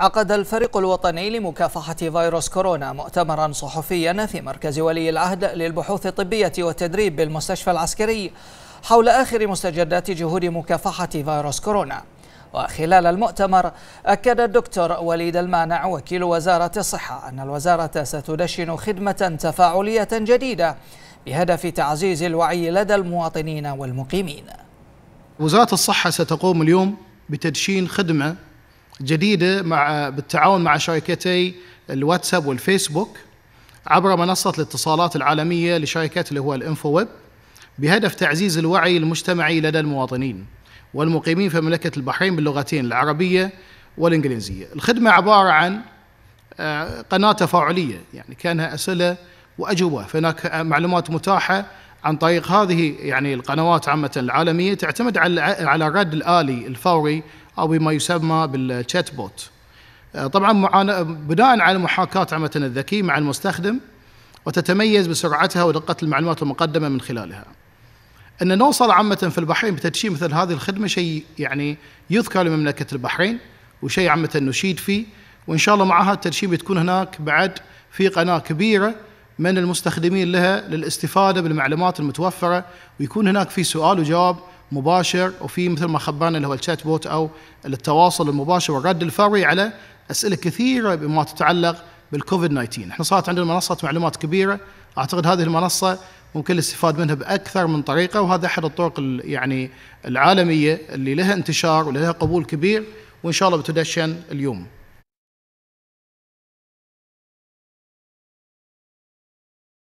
عقد الفريق الوطني لمكافحة فيروس كورونا مؤتمرا صحفيا في مركز ولي العهد للبحوث الطبية والتدريب بالمستشفى العسكري حول آخر مستجدات جهود مكافحة فيروس كورونا وخلال المؤتمر أكد الدكتور وليد المانع وكيل وزارة الصحة أن الوزارة ستدشن خدمة تفاعلية جديدة بهدف تعزيز الوعي لدى المواطنين والمقيمين وزارة الصحة ستقوم اليوم بتدشين خدمة جديده مع بالتعاون مع شركتي الواتساب والفيسبوك عبر منصه الاتصالات العالميه لشركات اللي هو الانفو ويب بهدف تعزيز الوعي المجتمعي لدى المواطنين والمقيمين في مملكه البحرين باللغتين العربيه والانجليزيه. الخدمه عباره عن آه، قناه تفاعليه يعني كانها اسئله واجوبه فهناك آه، معلومات متاحه عن طريق هذه يعني القنوات عامة العالمية تعتمد على على الرد الآلي الفوري أو بما يسمى بالتشات آه، بوت طبعا معانا بناء على محاكاة عامه الذكي مع المستخدم وتتميز بسرعتها ودقة المعلومات المقدمة من خلالها أن نوصل عامة في البحرين بتدشين مثل هذه الخدمة شيء يعني يذكر لمملكة البحرين وشيء عامة نشيد فيه وإن شاء الله معها التدشين بتكون هناك بعد في قناة كبيرة من المستخدمين لها للاستفادة بالمعلومات المتوفرة ويكون هناك في سؤال وجواب مباشر وفي مثل ما خبرنا اللي هو الشات بوت او التواصل المباشر والرد الفوري على اسئله كثيره بما تتعلق بالكوفيد 19 احنا صارت عندنا منصه معلومات كبيره اعتقد هذه المنصه ممكن الاستفاده منها باكثر من طريقه وهذا احد الطرق يعني العالميه اللي لها انتشار ولها قبول كبير وان شاء الله بتدشن اليوم